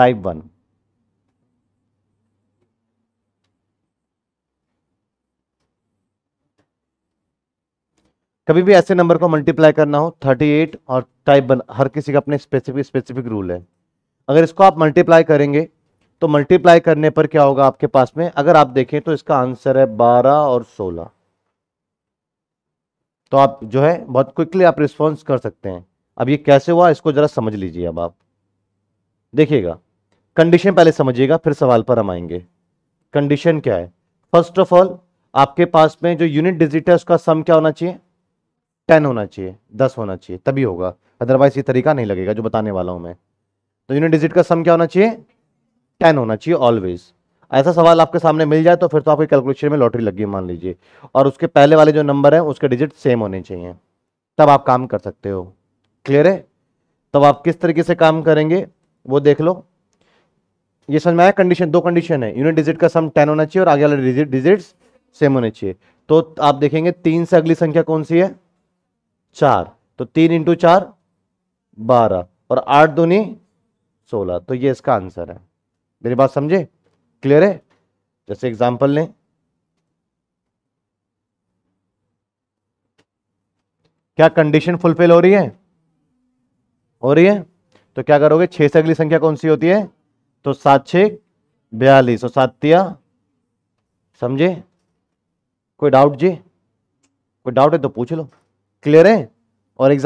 type one कभी भी ऐसे नंबर को मल्टीप्लाई करना हो 38 और टाइप वन हर किसी का अपने स्पेसिफिक स्पेसिफिक रूल है अगर इसको आप मल्टीप्लाई करेंगे तो मल्टीप्लाई करने पर क्या होगा आपके पास में अगर आप देखें तो इसका आंसर है 12 और 16 तो आप जो है बहुत क्विकली आप रिस्पॉन्स कर सकते हैं अब ये कैसे हुआ इसको ज़रा समझ लीजिए अब आप देखिएगा कंडीशन पहले समझिएगा फिर सवाल पर हम आएंगे कंडीशन क्या है फर्स्ट ऑफ ऑल आपके पास में जो यूनिट डिजिट है उसका सम क्या होना चाहिए टेन होना चाहिए दस होना चाहिए तभी होगा अदरवाइज ये तरीका नहीं लगेगा जो बताने वाला हूं मैं तो यूनिट डिजिट का सम क्या होना चाहिए टेन होना चाहिए ऑलवेज ऐसा सवाल आपके सामने मिल जाए तो फिर तो आपके कैलकुलेशन में लॉटरी लगी मान लीजिए और उसके पहले वाले जो नंबर हैं उसके डिजिट सेम होने चाहिए तब आप काम कर सकते हो क्लियर है तब आप किस तरीके से काम करेंगे वो देख लो ये समझ में आया कंडीशन दो कंडीशन है यूनिट डिजिट का सम टेन होना चाहिए और आगे वाले डिजिट सेम होने चाहिए तो आप देखेंगे तीन से अगली संख्या कौन सी है चार तो तीन इंटू चार बारह और आठ दूनी सोलह तो ये इसका आंसर है मेरी बात समझे क्लियर है जैसे एग्जाम्पल लें क्या कंडीशन फुलफिल हो रही है हो रही है तो क्या करोगे छह से अगली संख्या कौन सी होती है तो सात छे बयालीस और सातिया समझे कोई डाउट जी कोई डाउट है तो पूछ लो क्लियर है और एग्जाम